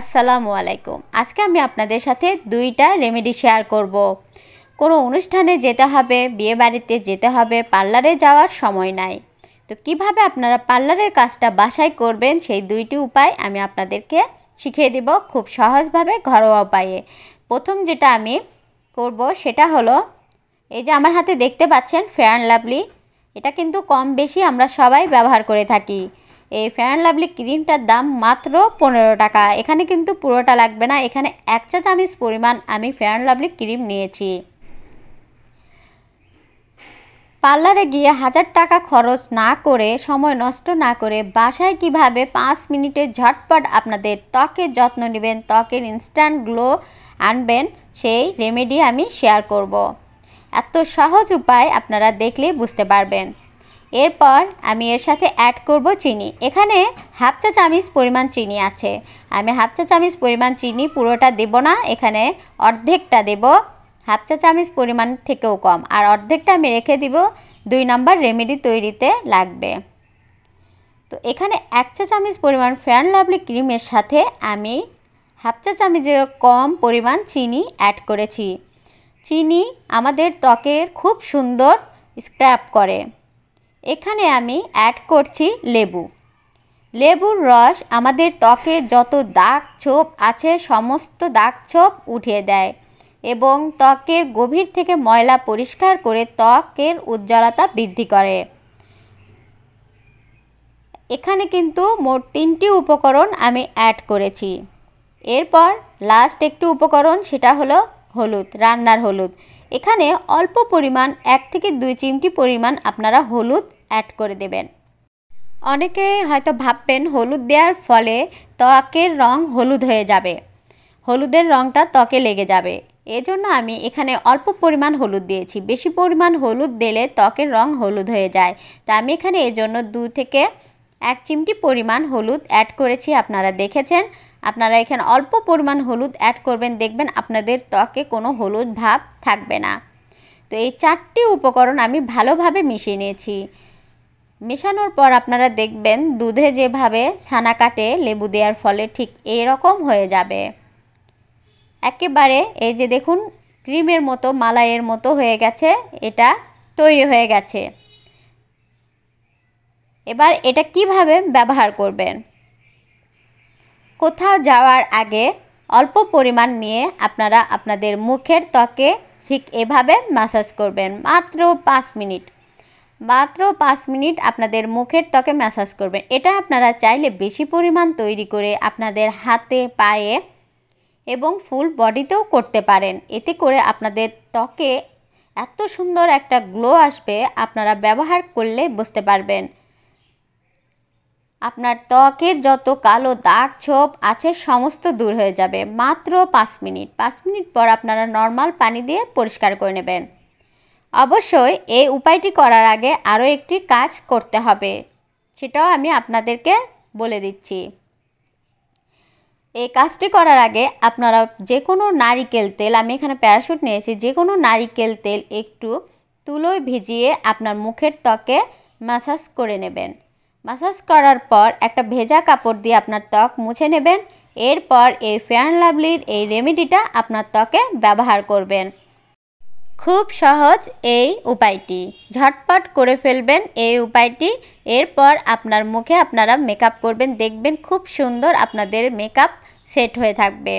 আসসালামু আলাইকুম আজকে আমি আপনাদের সাথে দুইটা রেমেডি শেয়ার করব। কোনো অনুষ্ঠানে যেতে হবে বিয়ে বাড়িতে যেতে হবে পার্লারে যাওয়ার সময় নাই তো কিভাবে আপনারা পার্লারের কাজটা বাসায় করবেন সেই দুইটি উপায় আমি আপনাদেরকে শিখিয়ে দেব খুব সহজভাবে ঘরোয়া উপায়ে প্রথম যেটা আমি করব সেটা হলো এই যে আমার হাতে দেখতে পাচ্ছেন ফেয়ার অ্যান্ড লাভলি এটা কিন্তু কম বেশি আমরা সবাই ব্যবহার করে থাকি এই ফ্যান লাভলি ক্রিমটার দাম মাত্র পনেরো টাকা এখানে কিন্তু পুরোটা লাগবে না এখানে এক চা চামচ পরিমাণ আমি ফেয়ার লাভলি ক্রিম নিয়েছি পার্লারে গিয়ে হাজার টাকা খরচ না করে সময় নষ্ট না করে বাসায় কিভাবে পাঁচ মিনিটে ঝটপট আপনাদের ত্বকের যত্ন নেবেন ত্বকের ইনস্ট্যান্ট গ্লো আনবেন সেই রেমেডি আমি শেয়ার করব। এত সহজ উপায় আপনারা দেখলে বুঝতে পারবেন এরপর আমি এর সাথে অ্যাড করব চিনি এখানে হাফ চা চামচ পরিমাণ চিনি আছে আমি হাফ চা চামচ পরিমাণ চিনি পুরোটা দেব না এখানে অর্ধেকটা দেব হাফ চা চামচ পরিমাণ থেকেও কম আর অর্ধেকটা আমি রেখে দিব দুই নম্বর রেমেডি তৈরিতে লাগবে তো এখানে এক চা চামচ পরিমাণ ফ্যান লাভলি ক্রিমের সাথে আমি হাফ চা চামচের কম পরিমাণ চিনি অ্যাড করেছি চিনি আমাদের ত্বকের খুব সুন্দর স্ক্র্যাপ করে এখানে আমি অ্যাড করছি লেবু লেবুর রস আমাদের ত্বকে যত দাগ ছোপ আছে সমস্ত দাগ ছোপ উঠিয়ে দেয় এবং ত্বকের গভীর থেকে ময়লা পরিষ্কার করে ত্বকের উজ্জ্বলতা বৃদ্ধি করে এখানে কিন্তু মোট তিনটি উপকরণ আমি অ্যাড করেছি এরপর লাস্ট একটি উপকরণ সেটা হলো হলুদ রান্নার হলুদ এখানে অল্প পরিমাণ এক থেকে দুই চিমটি পরিমাণ আপনারা হলুদ অ্যাড করে দেবেন অনেকে হয়তো ভাববেন হলুদ দেওয়ার ফলে ত্বকের রং হলুদ হয়ে যাবে হলুদের রংটা ত্বকে লেগে যাবে এজন্য আমি এখানে অল্প পরিমাণ হলুদ দিয়েছি বেশি পরিমাণ হলুদ দিলে ত্বকের রং হলুদ হয়ে যায় তা আমি এখানে এজন্য দু থেকে এক চিমটি পরিমাণ হলুদ অ্যাড করেছি আপনারা দেখেছেন আপনারা এখানে অল্প পরিমাণ হলুদ অ্যাড করবেন দেখবেন আপনাদের ত্বকে কোনো হলুদ ভাব থাকবে না তো এই চারটি উপকরণ আমি ভালোভাবে মিশিয়ে নিয়েছি মেশানোর পর আপনারা দেখবেন দুধে যেভাবে ছানা কাটে লেবু দেওয়ার ফলে ঠিক এই রকম হয়ে যাবে একেবারে এই যে দেখুন ক্রিমের মতো মালাইয়ের মতো হয়ে গেছে এটা তৈরি হয়ে গেছে এবার এটা কিভাবে ব্যবহার করবেন কোথাও যাওয়ার আগে অল্প পরিমাণ নিয়ে আপনারা আপনাদের মুখের ত্বকে ঠিক এভাবে ম্যাসাজ করবেন মাত্র পাঁচ মিনিট মাত্র পাঁচ মিনিট আপনাদের মুখের ত্বকে ম্যাসাজ করবেন এটা আপনারা চাইলে বেশি পরিমাণ তৈরি করে আপনাদের হাতে পায়ে এবং ফুল বডিতেও করতে পারেন এতে করে আপনাদের ত্বকে এত সুন্দর একটা গ্লো আসবে আপনারা ব্যবহার করলে বুঝতে পারবেন আপনার ত্বকের যত কালো দাগ ছোপ আছে সমস্ত দূর হয়ে যাবে মাত্র পাঁচ মিনিট পাঁচ মিনিট পর আপনারা নর্মাল পানি দিয়ে পরিষ্কার করে নেবেন অবশ্যই এই উপায়টি করার আগে আরও একটি কাজ করতে হবে সেটাও আমি আপনাদেরকে বলে দিচ্ছি এই কাজটি করার আগে আপনারা যে কোনো নারিকেল তেল আমি এখানে প্যারাশুট নিয়েছি যে কোনো নারিকেল তেল একটু তুলোয় ভিজিয়ে আপনার মুখের ত্বকে ম্যাসাজ করে নেবেন মাসাজ করার পর একটা ভেজা কাপড় দিয়ে আপনার ত্বক মুছে নেবেন এরপর এই ফেয়ার লাভলির এই রেমেডিটা আপনার ত্বকে ব্যবহার করবেন খুব সহজ এই উপায়টি ঝটপট করে ফেলবেন এই উপায়টি এরপর আপনার মুখে আপনারা মেকআপ করবেন দেখবেন খুব সুন্দর আপনাদের মেকআপ সেট হয়ে থাকবে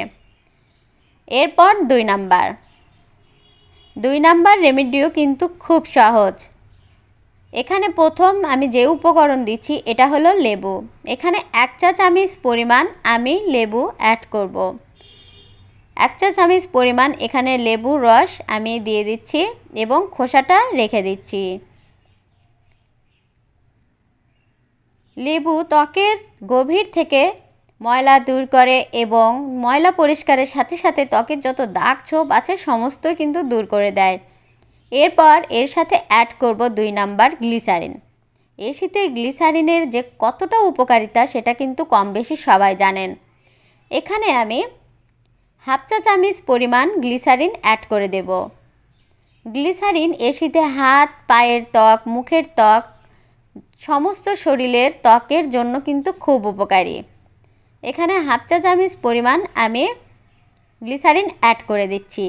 এরপর দুই নাম্বার দুই নাম্বার রেমেডিও কিন্তু খুব সহজ এখানে প্রথম আমি যে উপকরণ দিচ্ছি এটা হলো লেবু এখানে এক চা চামচ পরিমাণ আমি লেবু অ্যাড করব। এক চা চামচ পরিমাণ এখানে লেবু রস আমি দিয়ে দিচ্ছি এবং খোসাটা রেখে দিচ্ছি লেবু ত্বকের গভীর থেকে ময়লা দূর করে এবং ময়লা পরিষ্কারের সাথে সাথে ত্বকের যত দাগ ছোপ আছে সমস্ত কিন্তু দূর করে দেয় এরপর এর সাথে অ্যাড করব দুই নাম্বার গ্লিসারিন এ শীতে গ্লিসারিনের যে কতটা উপকারিতা সেটা কিন্তু কম বেশি সবাই জানেন এখানে আমি হাফ চা চামচ পরিমাণ গ্লিসারিন অ্যাড করে দেব গ্লিসারিন এ শীতে হাত পায়ের ত্বক মুখের ত্বক সমস্ত শরীরের ত্বকের জন্য কিন্তু খুব উপকারী এখানে হাফ চা চামচ পরিমাণ আমি গ্লিসারিন অ্যাড করে দিচ্ছি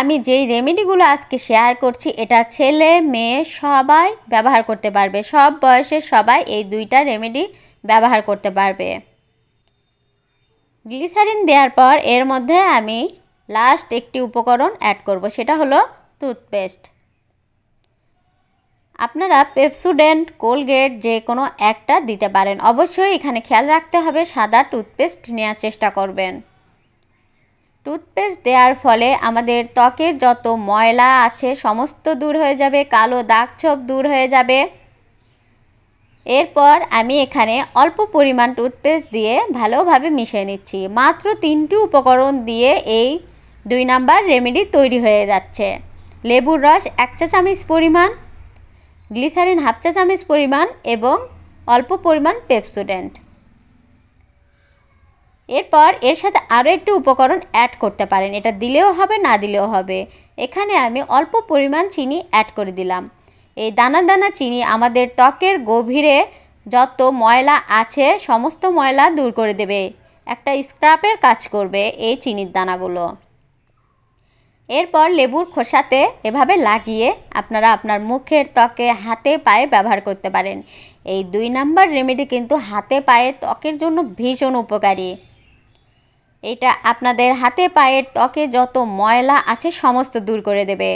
আমি যেই রেমেডিগুলো আজকে শেয়ার করছি এটা ছেলে মেয়ে সবাই ব্যবহার করতে পারবে সব বয়সের সবাই এই দুইটা রেমেডি ব্যবহার করতে পারবে গ্লিসারিন দেওয়ার পর এর মধ্যে আমি লাস্ট একটি উপকরণ অ্যাড করব সেটা হলো টুথপেস্ট আপনারা পেপসুডেন্ট কোলগেট যে কোনো একটা দিতে পারেন অবশ্যই এখানে খেয়াল রাখতে হবে সাদা টুথপেস্ট নেওয়ার চেষ্টা করবেন টুথপেস্ট দেওয়ার ফলে আমাদের ত্বকের যত ময়লা আছে সমস্ত দূর হয়ে যাবে কালো দাগ ছোপ দূর হয়ে যাবে এরপর আমি এখানে অল্প পরিমাণ টুথপেস্ট দিয়ে ভালোভাবে মিশিয়ে নিচ্ছি মাত্র তিনটি উপকরণ দিয়ে এই দুই নাম্বার রেমেডি তৈরি হয়ে যাচ্ছে লেবুর রস এক চা চামিচ পরিমাণ গ্লিসারিন হাফ চা চামিচ পরিমাণ এবং অল্প পরিমাণ পেপসুডেন্ট এরপর এর সাথে আরও একটু উপকরণ অ্যাড করতে পারেন এটা দিলেও হবে না দিলেও হবে এখানে আমি অল্প পরিমাণ চিনি অ্যাড করে দিলাম এই দানা দানা চিনি আমাদের ত্বকের গভীরে যত ময়লা আছে সমস্ত ময়লা দূর করে দেবে একটা স্ক্রাপের কাজ করবে এই চিনির দানাগুলো এরপর লেবুর খোসাতে এভাবে লাগিয়ে আপনারা আপনার মুখের ত্বকে হাতে পায়ে ব্যবহার করতে পারেন এই দুই নাম্বার রেমেডি কিন্তু হাতে পায়ে ত্বকের জন্য ভীষণ উপকারী এটা আপনাদের হাতে পায়ের ত্বকে যত ময়লা আছে সমস্ত দূর করে দেবে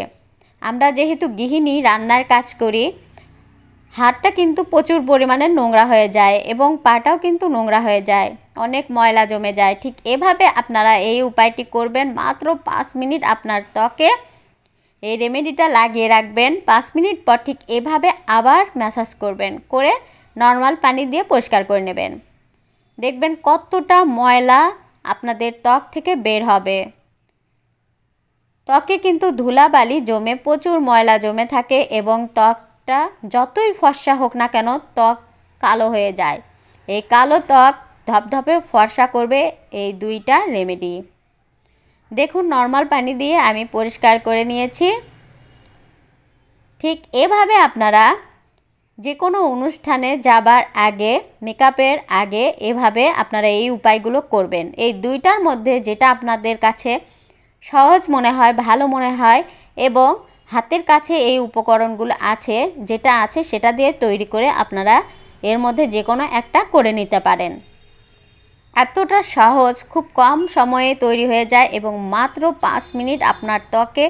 আমরা যেহেতু গৃহিণী রান্নার কাজ করি হাতটা কিন্তু প্রচুর পরিমাণে নোংরা হয়ে যায় এবং পাটাও কিন্তু নোংরা হয়ে যায় অনেক ময়লা জমে যায় ঠিক এভাবে আপনারা এই উপায়টি করবেন মাত্র পাঁচ মিনিট আপনার ত্বকে এই রেমেডিটা লাগিয়ে রাখবেন পাঁচ মিনিট পর ঠিক এভাবে আবার ম্যাসাজ করবেন করে নর্মাল পানি দিয়ে পরিষ্কার করে নেবেন দেখবেন কতটা ময়লা আপনাদের ত্বক থেকে বের হবে ত্বকে কিন্তু ধুলাবালি জমে প্রচুর ময়লা জমে থাকে এবং ত্বকটা যতই ফর্সা হোক না কেন ত্বক কালো হয়ে যায় এই কালো ত্বক ধপধপে ফর্সা করবে এই দুইটা রেমেডি দেখুন নর্মাল পানি দিয়ে আমি পরিষ্কার করে নিয়েছি ঠিক এভাবে আপনারা যে কোনো অনুষ্ঠানে যাবার আগে মেকআপের আগে এভাবে আপনারা এই উপায়গুলো করবেন এই দুইটার মধ্যে যেটা আপনাদের কাছে সহজ মনে হয় ভালো মনে হয় এবং হাতের কাছে এই উপকরণগুলো আছে যেটা আছে সেটা দিয়ে তৈরি করে আপনারা এর মধ্যে যে কোনো একটা করে নিতে পারেন এতটা সহজ খুব কম সময়ে তৈরি হয়ে যায় এবং মাত্র পাঁচ মিনিট আপনার ত্বকে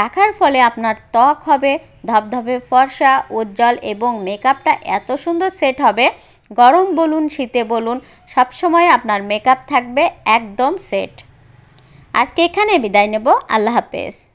রাখার ফলে আপনার ত্বক হবে ধবধবে ফর্সা উজ্জ্বল এবং মেকআপটা এত সুন্দর সেট হবে গরম বলুন শীতে বলুন সবসময় আপনার মেকআপ থাকবে একদম সেট আজকে এখানে বিদায় নেব আল্লাহ হাফেজ